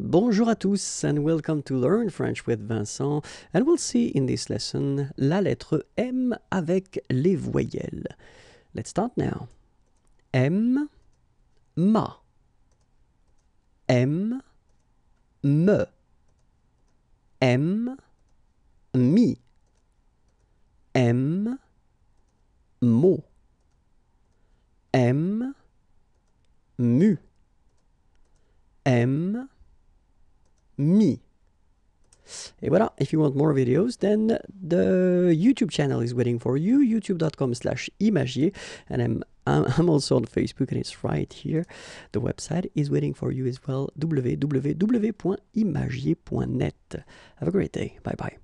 Bonjour à tous and welcome to Learn French with Vincent and we'll see in this lesson la lettre M avec les voyelles. Let's start now. M, ma. M, me. M, mi. M, MO M, mu. M, me. Et voilà, if you want more videos, then the YouTube channel is waiting for you, youtube.com slash imagier, and I'm, I'm also on Facebook and it's right here. The website is waiting for you as well, www.imagier.net. Have a great day, bye bye.